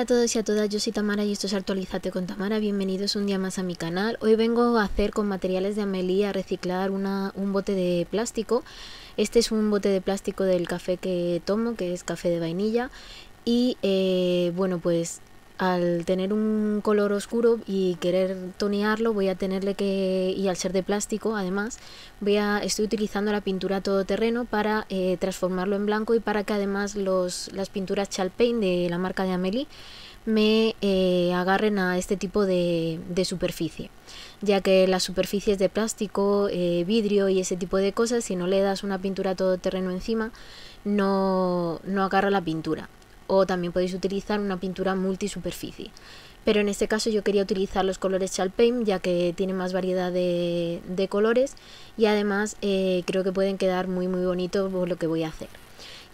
Hola a todos y a todas, yo soy Tamara y esto es Actualizate con Tamara, bienvenidos un día más a mi canal. Hoy vengo a hacer con materiales de Amelie reciclar una, un bote de plástico. Este es un bote de plástico del café que tomo, que es café de vainilla. Y eh, bueno, pues al tener un color oscuro y querer tonearlo voy a tenerle que y al ser de plástico además voy a estoy utilizando la pintura todoterreno para eh, transformarlo en blanco y para que además los, las pinturas chalpain de la marca de Amelie me eh, agarren a este tipo de, de, superficie ya que las superficies de plástico eh, vidrio y ese tipo de cosas si no le das una pintura todoterreno encima no, no agarra la pintura o también podéis utilizar una pintura multisuperficie. Pero en este caso yo quería utilizar los colores Chalpain, ya que tiene más variedad de, colores y además eh, creo que pueden quedar muy muy bonitos por lo que voy a hacer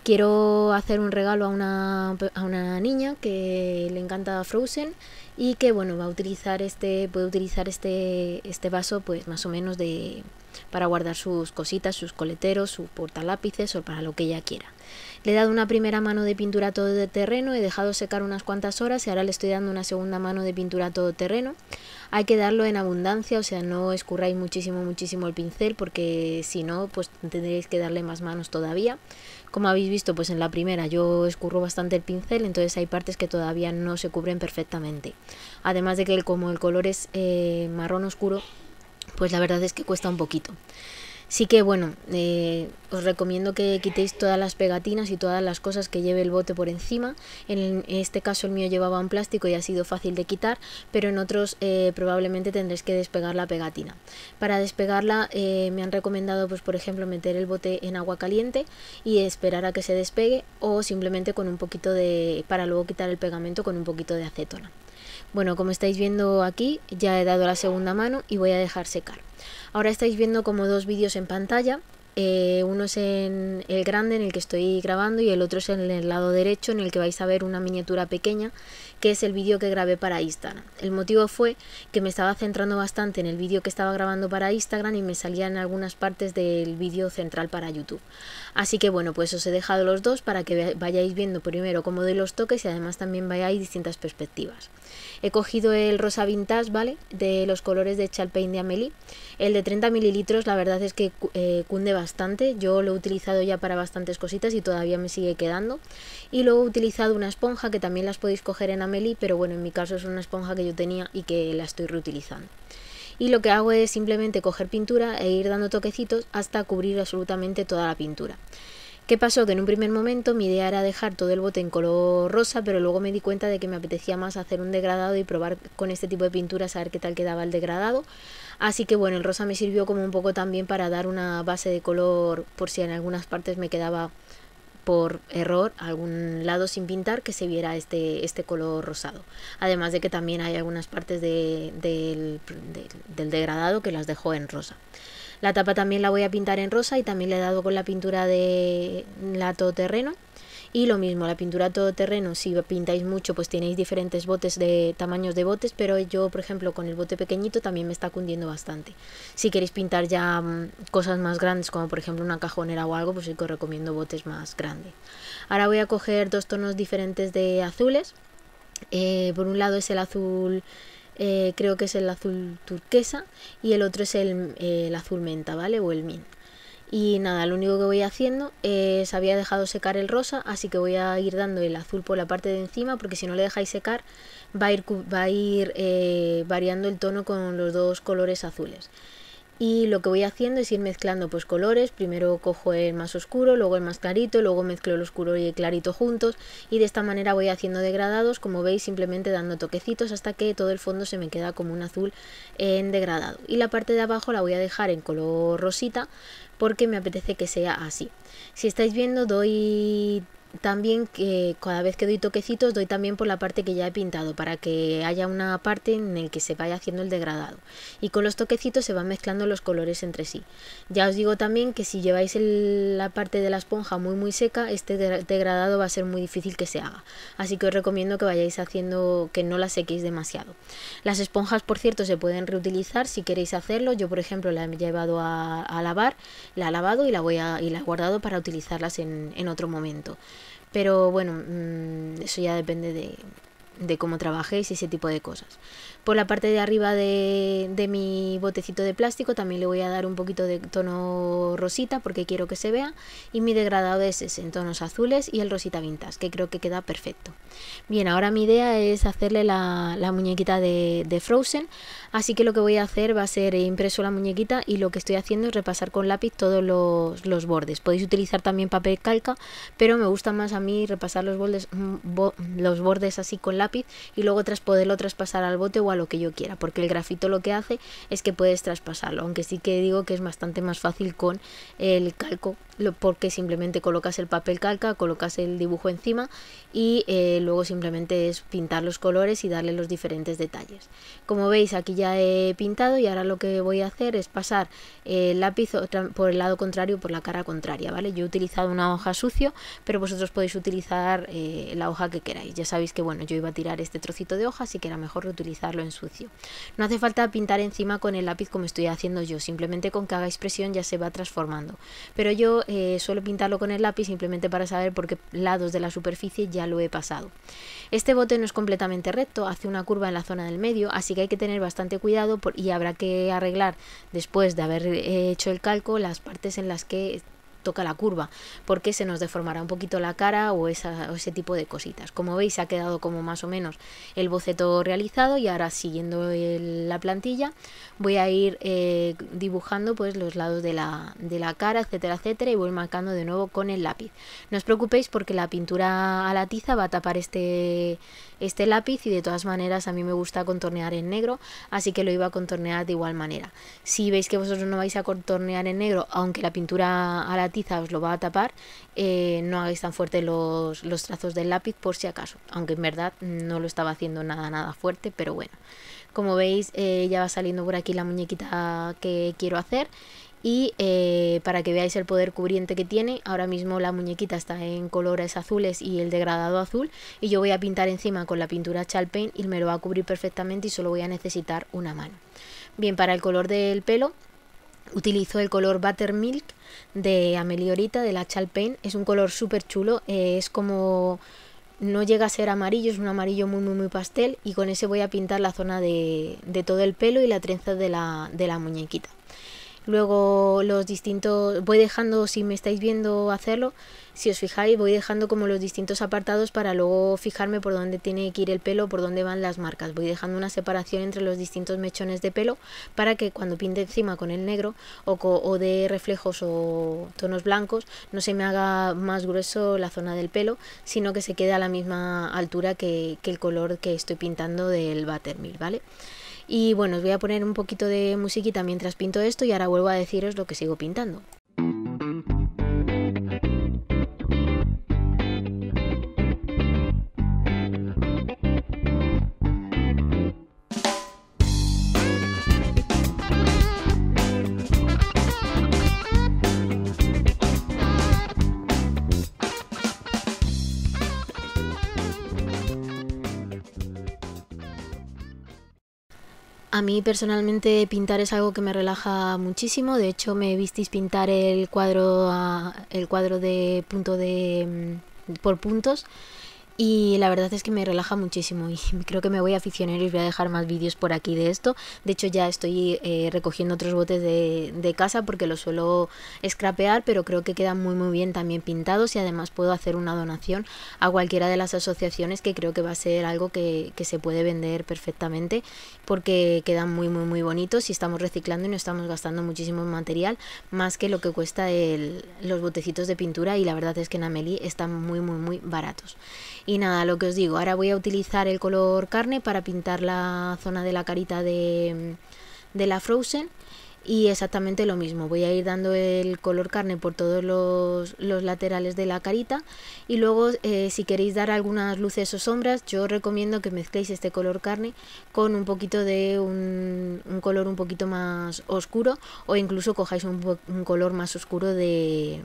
quiero hacer un regalo a una, a una niña que le encanta Frozen y que bueno va a utilizar este puede utilizar este este vaso pues más o menos de para guardar sus cositas sus coleteros su portalápices o para lo que ella quiera le he dado una primera mano de pintura todo de terreno he dejado secar unas cuantas horas y ahora le estoy dando una segunda mano de pintura todo terreno hay que darlo en abundancia o sea no escurráis muchísimo muchísimo el pincel porque si no pues tendréis que darle más manos todavía como habéis visto, pues en la primera yo escurro bastante el pincel, entonces hay partes que todavía no se cubren perfectamente. Además de que como el color es eh, marrón oscuro, pues la verdad es que cuesta un poquito. Sí que bueno, eh, os recomiendo que quitéis todas las pegatinas y todas las cosas que lleve el bote por encima. En este caso el mío llevaba un plástico y ha sido fácil de quitar, pero en otros eh, probablemente tendréis que despegar la pegatina. Para despegarla eh, me han recomendado, pues por ejemplo, meter el bote en agua caliente y esperar a que se despegue o simplemente con un poquito de... para luego quitar el pegamento con un poquito de acetona. Bueno, como estáis viendo aquí, ya he dado la segunda mano y voy a dejar secar. Ahora estáis viendo como dos vídeos en pantalla eh, uno es en el grande en el que estoy grabando y el otro es en el lado derecho en el que vais a ver una miniatura pequeña que es el vídeo que grabé para Instagram. El motivo fue que me estaba centrando bastante en el vídeo que estaba grabando para Instagram y me salían algunas partes del vídeo central para YouTube. Así que bueno, pues os he dejado los dos para que vayáis viendo primero cómo doy los toques y además también vayáis distintas perspectivas. He cogido el rosa vintage, ¿vale? De los colores de Chalpain de Amélie. El de 30 mililitros la verdad es que eh, cunde bastante yo lo he utilizado ya para bastantes cositas y todavía me sigue quedando. Y luego he utilizado una esponja que también las podéis coger en Amelie, pero bueno, en mi caso es una esponja que yo tenía y que la estoy reutilizando. Y lo que hago es simplemente coger pintura e ir dando toquecitos hasta cubrir absolutamente toda la pintura. ¿Qué pasó? Que en un primer momento mi idea era dejar todo el bote en color rosa, pero luego me di cuenta de que me apetecía más hacer un degradado y probar con este tipo de pinturas a ver qué tal quedaba el degradado. Así que bueno, el rosa me sirvió como un poco también para dar una base de color por si en algunas partes me quedaba por error algún lado sin pintar que se viera este, este color rosado. Además de que también hay algunas partes del, del degradado que las dejó en rosa. La tapa también la voy a pintar en rosa y también le he dado con la pintura de la todoterreno. Y lo mismo, la pintura todoterreno, si pintáis mucho, pues tenéis diferentes botes de tamaños de botes, pero yo, por ejemplo, con el bote pequeñito también me está cundiendo bastante. Si queréis pintar ya mm, cosas más grandes, como por ejemplo una cajonera o algo, pues os recomiendo botes más grandes. Ahora voy a coger dos tonos diferentes de azules. Eh, por un lado es el azul eh, creo que es el azul turquesa y el otro es el, azul menta, ¿vale? O el mint. Y nada, lo único que voy haciendo es, había dejado secar el rosa, así que voy a ir dando el azul por la parte de encima, porque si no le dejáis secar va a ir, eh, variando el tono con los dos colores azules y lo que voy haciendo es ir mezclando pues colores, primero cojo el más oscuro, luego el más clarito, luego mezclo el oscuro y el clarito juntos y de esta manera voy haciendo degradados, como veis simplemente dando toquecitos hasta que todo el fondo se me queda como un azul en degradado y la parte de abajo la voy a dejar en color rosita porque me apetece que sea así. Si estáis viendo doy también que cada vez que doy toquecitos doy también por la parte que ya he pintado para que haya una parte en el que se vaya haciendo el degradado y con los toquecitos se van mezclando los colores entre sí ya os digo también que si lleváis la parte de la esponja muy muy seca este degradado va a ser muy difícil que se haga así que os recomiendo que vayáis haciendo que no la sequéis demasiado las esponjas por cierto se pueden reutilizar si queréis hacerlo yo por ejemplo la he llevado a, lavar la he lavado y la voy a, y la he guardado para utilizarlas en otro momento pero bueno, mm, eso ya depende de, cómo trabajéis y ese tipo de cosas. Por la parte de arriba de, mi botecito de plástico también le voy a dar un poquito de tono rosita porque quiero que se vea. Y mi degradado es ese, en tonos azules y el rosita vintage, que creo que queda perfecto. Bien, ahora mi idea es hacerle la, muñequita de, Frozen. Así que lo que voy a hacer va a ser impreso la muñequita y lo que estoy haciendo es repasar con lápiz todos los, bordes. Podéis utilizar también papel calca, pero me gusta más a mí repasar los bordes, mm, los bordes así con lápiz y luego tras poderlo traspasar al bote o al lo que yo quiera, porque el grafito lo que hace es que puedes traspasarlo, aunque sí que digo que es bastante más fácil con el calco, porque simplemente colocas el papel calca, colocas el dibujo encima y eh, luego simplemente es pintar los colores y darle los diferentes detalles. Como veis aquí ya he pintado y ahora lo que voy a hacer es pasar el lápiz por el lado contrario, por la cara contraria, ¿vale? Yo he utilizado una hoja sucio, pero vosotros podéis utilizar eh, la hoja que queráis. Ya sabéis que bueno, yo iba a tirar este trocito de hoja, así que era mejor reutilizarlo sucio. No hace falta pintar encima con el lápiz como estoy haciendo yo, simplemente con que expresión ya se va transformando. Pero yo eh, suelo pintarlo con el lápiz simplemente para saber por qué lados de la superficie ya lo he pasado. Este bote no es completamente recto, hace una curva en la zona del medio, así que hay que tener bastante cuidado y habrá que arreglar después de haber eh, hecho el calco las partes en las que toca la curva, porque se nos deformará un poquito la cara o, ese tipo de cositas. Como veis ha quedado como más o menos el boceto realizado y ahora siguiendo la plantilla voy a ir eh, dibujando pues los lados de la, de la cara, etcétera, etcétera, y voy marcando de nuevo con el lápiz. No os preocupéis porque la pintura a la tiza va a tapar este este lápiz y de todas maneras a mí me gusta contornear en negro, así que lo iba a contornear de igual manera. Si veis que vosotros no vais a contornear en negro, aunque la pintura a la tiza os lo va a tapar, eh, no hagáis tan fuerte los, los trazos del lápiz por si acaso, aunque en verdad no lo estaba haciendo nada nada fuerte, pero bueno. Como veis eh, ya va saliendo por aquí la muñequita que quiero hacer y eh, para que veáis el poder cubriente que tiene, ahora mismo la muñequita está en colores azules y el degradado azul y yo voy a pintar encima con la pintura Chalpain y me lo va a cubrir perfectamente y solo voy a necesitar una mano. Bien, para el color del pelo utilizo el color Buttermilk de Ameliorita de la Chalpain es un color súper chulo, eh, es como no llega a ser amarillo, es un amarillo muy muy muy pastel y con ese voy a pintar la zona de, de todo el pelo y la trenza de la, de la muñequita. Luego los distintos, voy dejando, si me estáis viendo hacerlo, si os fijáis, voy dejando como los distintos apartados para luego fijarme por dónde tiene que ir el pelo, por dónde van las marcas. Voy dejando una separación entre los distintos mechones de pelo para que cuando pinte encima con el negro o, de reflejos o tonos blancos no se me haga más grueso la zona del pelo, sino que se quede a la misma altura que, el color que estoy pintando del buttermilk, ¿vale? Y bueno, os voy a poner un poquito de musiquita mientras pinto esto y ahora vuelvo a deciros lo que sigo pintando. A mí personalmente pintar es algo que me relaja muchísimo. De hecho, me visteis pintar el cuadro, el cuadro de punto de mm, por puntos y la verdad es que me relaja muchísimo y creo que me voy a aficionar y voy a dejar más vídeos por aquí de esto. De hecho ya estoy eh, recogiendo otros botes de, casa porque los suelo scrapear, pero creo que quedan muy muy bien también pintados y además puedo hacer una donación a cualquiera de las asociaciones que creo que va a ser algo que, se puede vender perfectamente porque quedan muy muy muy bonitos y estamos reciclando y no estamos gastando muchísimo material más que lo que cuesta los botecitos de pintura y la verdad es que en Amelie están muy muy muy baratos. Y nada, lo que os digo, ahora voy a utilizar el color carne para pintar la zona de la carita de, la Frozen y exactamente lo mismo, voy a ir dando el color carne por todos los, laterales de la carita y luego eh, si queréis dar algunas luces o sombras yo recomiendo que mezcléis este color carne con un poquito de un, color un poquito más oscuro o incluso cojáis un, color más oscuro de,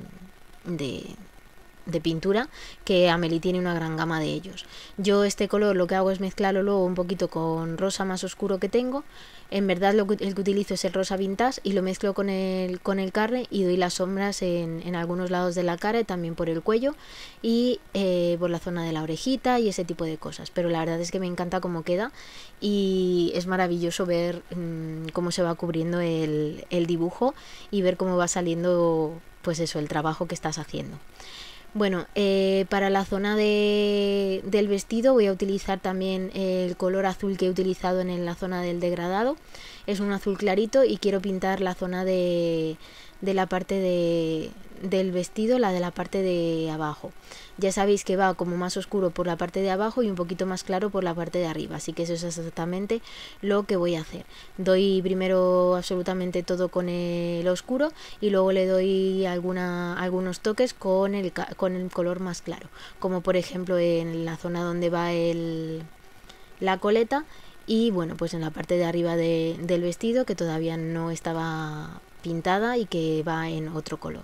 de pintura que Amelie tiene una gran gama de ellos. Yo este color lo que hago es mezclarlo luego un poquito con rosa más oscuro que tengo. En verdad lo que, el que utilizo es el rosa vintage y lo mezclo con el, con el carne y doy las sombras en, algunos lados de la cara y también por el cuello y eh, por la zona de la orejita y ese tipo de cosas. Pero la verdad es que me encanta cómo queda y es maravilloso ver mm, cómo se va cubriendo el, el dibujo y ver cómo va saliendo pues eso, el trabajo que estás haciendo. Bueno, eh, para la zona del vestido voy a utilizar también el color azul que he utilizado en la zona del degradado. Es un azul clarito y quiero pintar la zona de la parte de, del vestido la de la parte de abajo. Ya sabéis que va como más oscuro por la parte de abajo y un poquito más claro por la parte de arriba, así que eso es exactamente lo que voy a hacer. Doy primero absolutamente todo con el oscuro y luego le doy alguna, algunos toques con el, con el color más claro, como por ejemplo en la zona donde va el, la coleta y bueno, pues en la parte de arriba del vestido que todavía no estaba pintada y que va en otro color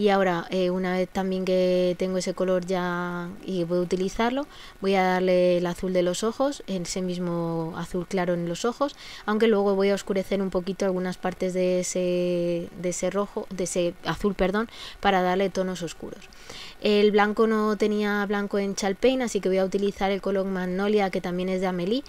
y ahora eh, una vez también que tengo ese color ya y voy a utilizarlo voy a darle el azul de los ojos ese mismo azul claro en los ojos aunque luego voy a oscurecer un poquito algunas partes de ese, de ese rojo de ese azul perdón para darle tonos oscuros el blanco no tenía blanco en Chalpain así que voy a utilizar el color Magnolia que también es de Amelie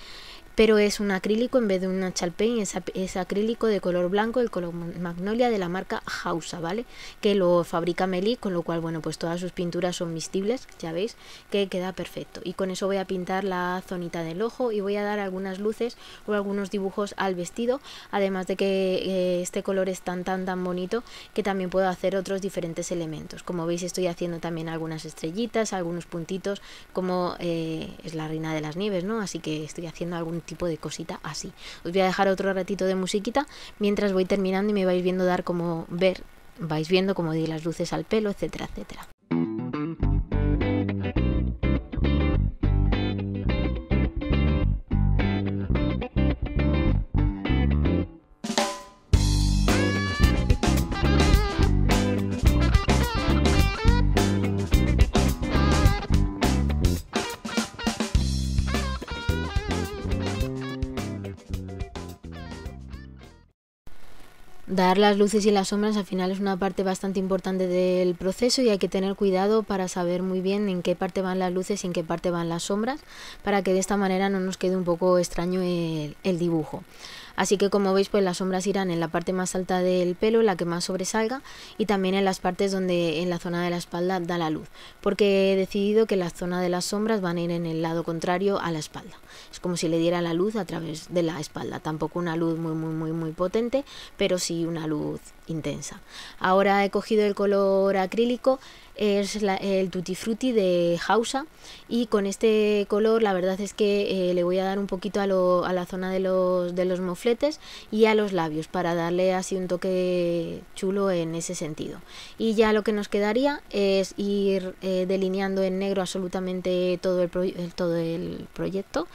pero es un acrílico en vez de un chalpein, es, acrílico de color blanco, el color magnolia de la marca Hausa, ¿vale? Que lo fabrica Meli, con lo cual, bueno, pues todas sus pinturas son vistibles, ya veis, que queda perfecto. Y con eso voy a pintar la zonita del ojo y voy a dar algunas luces o algunos dibujos al vestido, además de que eh, este color es tan tan tan bonito que también puedo hacer otros diferentes elementos. Como veis estoy haciendo también algunas estrellitas, algunos puntitos, como eh, es la reina de las nieves, ¿no? Así que estoy haciendo algún tipo de cosita así. Os voy a dejar otro ratito de musiquita mientras voy terminando y me vais viendo dar como ver, vais viendo como di las luces al pelo, etcétera, etcétera. Dar las luces y las sombras al final es una parte bastante importante del proceso y hay que tener cuidado para saber muy bien en qué parte van las luces y en qué parte van las sombras para que de esta manera no nos quede un poco extraño el, dibujo. Así que como veis pues las sombras irán en la parte más alta del pelo, la que más sobresalga y también en las partes donde en la zona de la espalda da la luz. Porque he decidido que la zona de las sombras van a ir en el lado contrario a la espalda. Es como si le diera la luz a través de la espalda. Tampoco una luz muy muy muy muy potente, pero sí una luz intensa. Ahora he cogido el color acrílico, es el Tutti Frutti de Hausa y con este color la verdad es que eh, le voy a dar un poquito a, la zona de los, de los mofletes y a los labios para darle así un toque chulo en ese sentido. Y ya lo que nos quedaría es ir eh, delineando en negro absolutamente todo el, todo el proyecto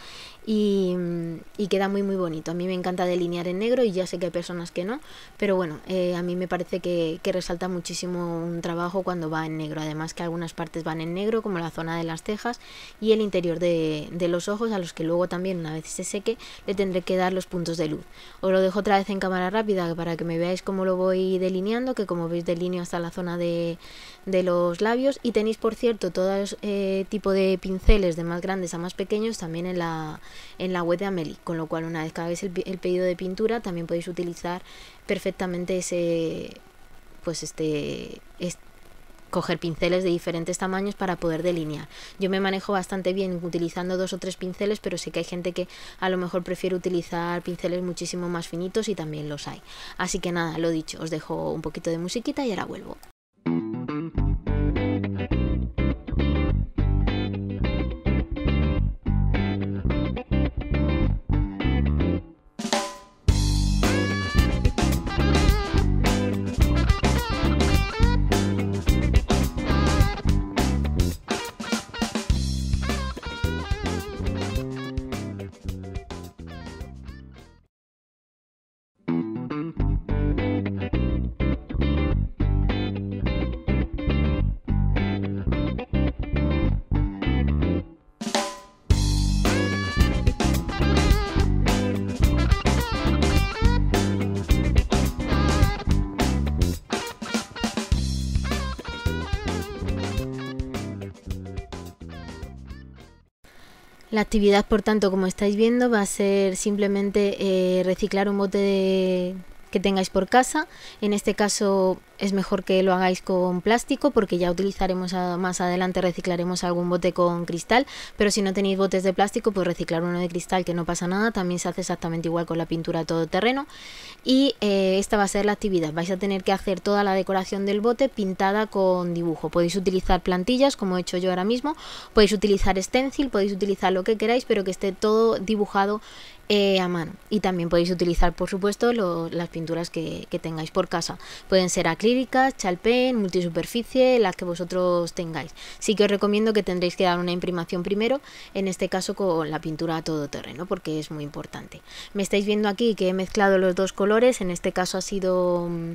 Mm, y, queda muy muy bonito. A mí me encanta delinear en negro y ya sé que hay personas que no, pero bueno, eh, a mí me parece que, resalta muchísimo un trabajo cuando va en negro. Además que algunas partes van en negro, como la zona de las cejas y el interior de, los ojos, a los que luego también una vez se seque le tendré que dar los puntos de luz. Os lo dejo otra vez en cámara rápida para que me veáis cómo lo voy delineando, que como veis delineo hasta la zona de, los labios y tenéis por cierto todo eh, tipo de pinceles de más grandes a más pequeños también en la en la web de Amelie, con lo cual una vez que hagáis el, pedido de pintura también podéis utilizar perfectamente ese, pues este, este coger pinceles de diferentes tamaños para poder delinear. Yo me manejo bastante bien utilizando dos o tres pinceles, pero sé que hay gente que a lo mejor prefiere utilizar pinceles muchísimo más finitos y también los hay. Así que nada, lo dicho, os dejo un poquito de musiquita y ahora vuelvo. La actividad, por tanto, como estáis viendo, va a ser simplemente eh, reciclar un bote de, tengáis por casa. En este caso es mejor que lo hagáis con plástico porque ya utilizaremos más adelante, reciclaremos algún bote con cristal, pero si no tenéis botes de plástico, pues reciclar uno de cristal que no pasa nada, también se hace exactamente igual con la pintura todo terreno Y eh, esta va a ser la actividad, vais a tener que hacer toda la decoración del bote pintada con dibujo. Podéis utilizar plantillas como he hecho yo ahora mismo, podéis utilizar stencil, podéis utilizar lo que queráis, pero que esté todo dibujado eh, a mano. Y también podéis utilizar, por supuesto, las pinturas que, tengáis por casa. Pueden ser acrílicas, chalpén, multisuperficie, las que vosotros tengáis. Sí que os recomiendo que tendréis que dar una imprimación primero, en este caso con la pintura a terreno, porque es muy importante. Me estáis viendo aquí que he mezclado los dos colores, en este caso ha sido... Mm,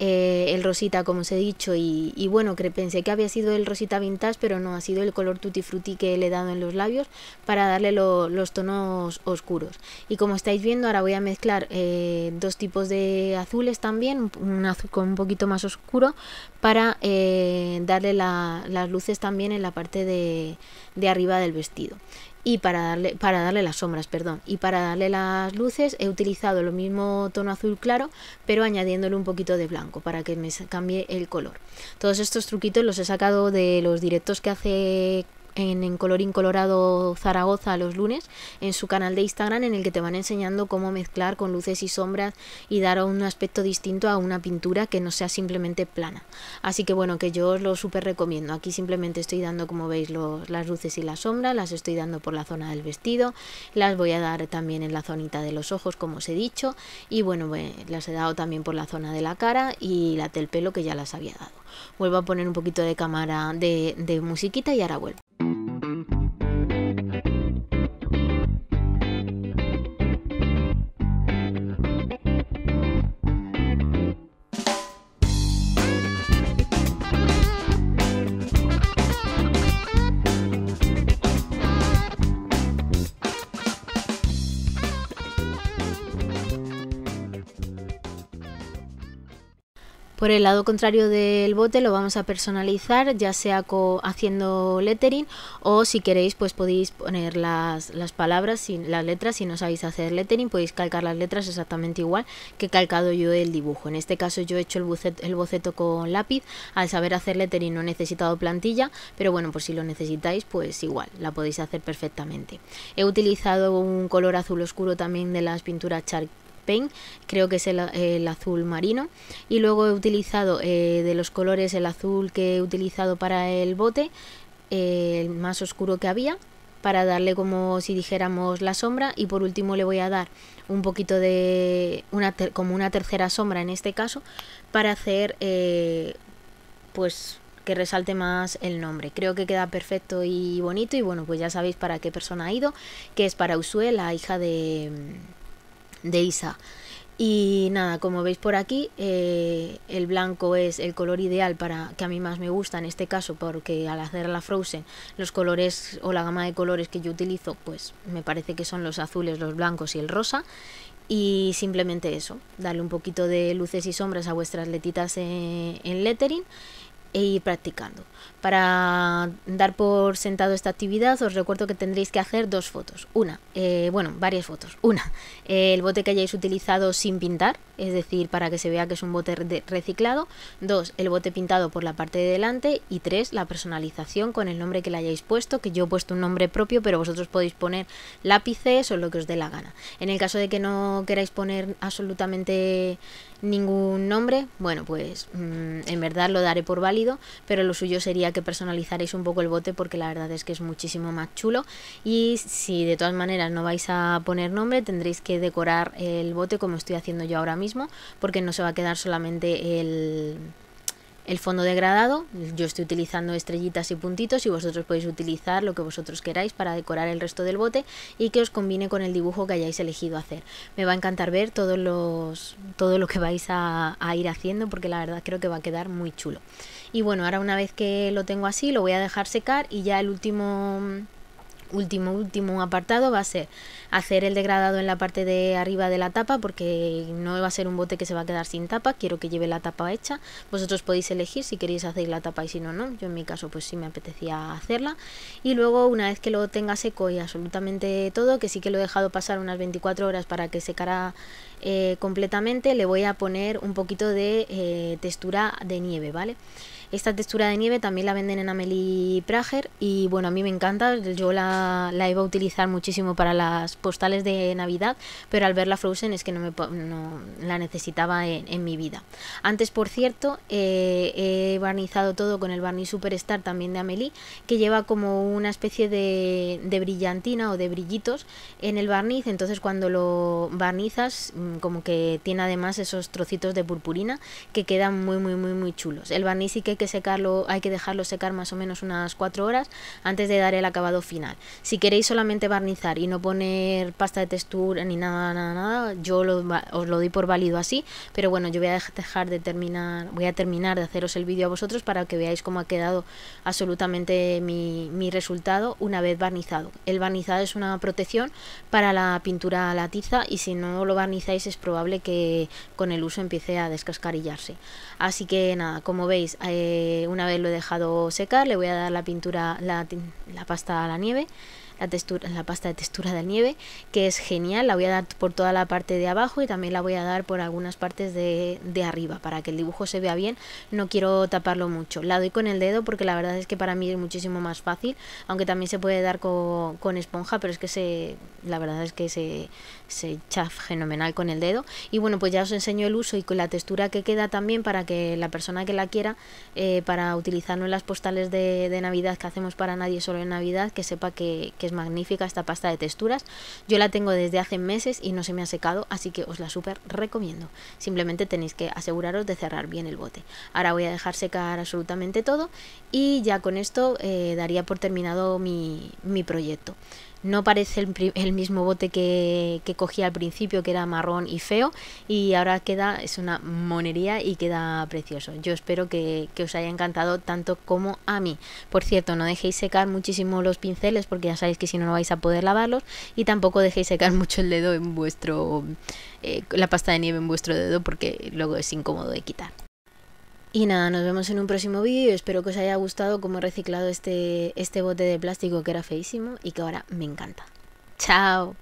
eh, el rosita, como os he dicho, y, bueno, que pensé que había sido el rosita vintage, pero no, ha sido el color tutti frutti que le he dado en los labios para darle los tonos oscuros. Y como estáis viendo, ahora voy a mezclar eh, dos tipos de azules también, un azul con un poquito más oscuro, para eh, darle las luces también en la parte de arriba del vestido y para darle, para darle las sombras, perdón, y para darle las luces he utilizado lo mismo tono azul claro, pero añadiéndole un poquito de blanco para que me cambie el color. Todos estos truquitos los he sacado de los directos que hace en, Colorín Colorado Zaragoza los lunes en su canal de Instagram en el que te van enseñando cómo mezclar con luces y sombras y dar un aspecto distinto a una pintura que no sea simplemente plana. Así que bueno, que yo os lo súper recomiendo. Aquí simplemente estoy dando, como veis, las luces y las sombras, las estoy dando por la zona del vestido, las voy a dar también en la zonita de los ojos, como os he dicho, y bueno, pues, las he dado también por la zona de la cara y la del pelo que ya las había dado. Vuelvo a poner un poquito de cámara de, de musiquita y ahora vuelvo. Por el lado contrario del bote lo vamos a personalizar, ya sea haciendo lettering o si queréis pues podéis poner las, palabras, sin, las letras, si no sabéis hacer lettering podéis calcar las letras exactamente igual que he calcado yo el dibujo. En este caso yo he hecho el boceto, con lápiz, al saber hacer lettering no he necesitado plantilla, pero bueno, por pues si lo necesitáis pues igual, la podéis hacer perfectamente. He utilizado un color azul oscuro también de las pinturas Char creo que es el, azul marino. Y luego he utilizado eh, de los colores el azul que he utilizado para el bote, eh, el más oscuro que había, para darle como si dijéramos la sombra. Y por último le voy a dar un poquito de, una como una tercera sombra en este caso, para hacer eh, pues que resalte más el nombre. Creo que queda perfecto y bonito y bueno, pues ya sabéis para qué persona ha ido, que es para Usue, la hija de de Isa. Y nada, como veis por aquí, eh, el blanco es el color ideal para que a mí más me gusta en este caso, porque al hacer la Frozen, los colores o la gama de colores que yo utilizo, pues me parece que son los azules, los blancos y el rosa. Y simplemente eso, darle un poquito de luces y sombras a vuestras letitas en lettering e ir practicando. Para dar por sentado esta actividad, os recuerdo que tendréis que hacer dos fotos. Una, eh, bueno, varias fotos. Una, eh, el bote que hayáis utilizado sin pintar, es decir, para que se vea que es un bote reciclado. Dos, el bote pintado por la parte de delante. Y tres, la personalización con el nombre que le hayáis puesto, que yo he puesto un nombre propio, pero vosotros podéis poner lápices o lo que os dé la gana. En el caso de que no queráis poner absolutamente ningún nombre, bueno, pues mm, en verdad lo daré por válido, pero lo suyo sería que personalizaréis un poco el bote porque la verdad es que es muchísimo más chulo y si de todas maneras no vais a poner nombre tendréis que decorar el bote como estoy haciendo yo ahora mismo porque no se va a quedar solamente el el fondo degradado, yo estoy utilizando estrellitas y puntitos y vosotros podéis utilizar lo que vosotros queráis para decorar el resto del bote y que os combine con el dibujo que hayáis elegido hacer. Me va a encantar ver todos los, todo lo que vais a, a ir haciendo porque la verdad creo que va a quedar muy chulo. Y bueno, ahora una vez que lo tengo así lo voy a dejar secar y ya el último último, último apartado va a ser hacer el degradado en la parte de arriba de la tapa porque no va a ser un bote que se va a quedar sin tapa, quiero que lleve la tapa hecha. Vosotros podéis elegir si queréis hacer la tapa y si no, no. Yo en mi caso pues sí me apetecía hacerla. Y luego una vez que lo tenga seco y absolutamente todo, que sí que lo he dejado pasar unas 24 horas para que secara eh, completamente, le voy a poner un poquito de eh, textura de nieve, ¿vale? Esta textura de nieve también la venden en Amelie Prager y bueno, a mí me encanta, yo la, iba a utilizar muchísimo para las postales de Navidad, pero al verla Frozen es que no, me, la necesitaba en, mi vida. Antes, por cierto, eh, he barnizado todo con el barniz Superstar también de Amelie, que lleva como una especie de, brillantina o de brillitos en el barniz, entonces cuando lo barnizas mm, como que tiene además esos trocitos de purpurina que quedan muy muy muy muy chulos. El barniz sí que que secarlo, hay que dejarlo secar más o menos unas cuatro horas antes de dar el acabado final. Si queréis solamente barnizar y no poner pasta de textura ni nada, nada, nada, yo lo, os lo doy por válido así, pero bueno, yo voy a dejar de terminar, voy a terminar de haceros el vídeo a vosotros para que veáis cómo ha quedado absolutamente mi, resultado una vez barnizado. El barnizado es una protección para la pintura a la tiza y si no lo barnizáis es probable que con el uso empiece a descascarillarse. Así que nada, como veis, eh, eh, una vez lo he dejado secar, le voy a dar la pintura, la, la pasta a la nieve, la, textura, la pasta de textura de nieve, que es genial, la voy a dar por toda la parte de abajo y también la voy a dar por algunas partes de, de arriba, para que el dibujo se vea bien, no quiero taparlo mucho, la doy con el dedo porque la verdad es que para mí es muchísimo más fácil, aunque también se puede dar con, con esponja, pero es que se, la verdad es que se se echa fenomenal con el dedo. Y bueno, pues ya os enseño el uso y con la textura que queda también para que la persona que la quiera, eh, para utilizarlo en las postales de, Navidad que hacemos para nadie solo en Navidad, que sepa que, es magnífica esta pasta de texturas. Yo la tengo desde hace meses y no se me ha secado, así que os la súper recomiendo. Simplemente tenéis que aseguraros de cerrar bien el bote. Ahora voy a dejar secar absolutamente todo y ya con esto eh, daría por terminado mi, mi proyecto no parece el, mismo bote que, que, cogí al principio, que era marrón y feo, y ahora queda, es una monería y queda precioso. Yo espero que, os haya encantado tanto como a mí. Por cierto, no dejéis secar muchísimo los pinceles, porque ya sabéis que si no, no vais a poder lavarlos, y tampoco dejéis secar mucho el dedo en vuestro, eh, la pasta de nieve en vuestro dedo, porque luego es incómodo de quitar. Y nada, nos vemos en un próximo vídeo. Espero que os haya gustado cómo he reciclado este, este bote de plástico que era feísimo y que ahora me encanta. ¡Chao!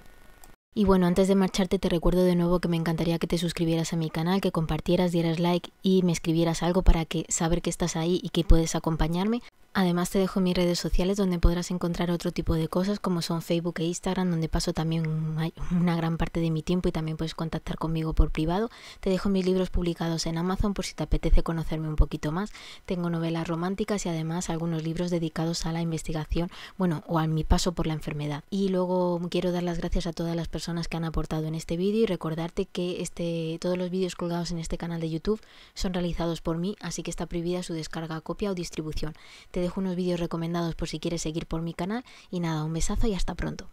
Y bueno, antes de marcharte te recuerdo de nuevo que me encantaría que te suscribieras a mi canal, que compartieras, dieras like y me escribieras algo para que saber que estás ahí y que puedes acompañarme. Además te dejo mis redes sociales donde podrás encontrar otro tipo de cosas como son Facebook e Instagram donde paso también una gran parte de mi tiempo y también puedes contactar conmigo por privado. Te dejo mis libros publicados en Amazon por si te apetece conocerme un poquito más. Tengo novelas románticas y además algunos libros dedicados a la investigación, bueno, o a mi paso por la enfermedad. Y luego quiero dar las gracias a todas las personas que han aportado en este vídeo y recordarte que este, todos los vídeos colgados en este canal de YouTube son realizados por mí, así que está prohibida su descarga, copia o distribución dejo unos vídeos recomendados por si quieres seguir por mi canal y nada, un besazo y hasta pronto.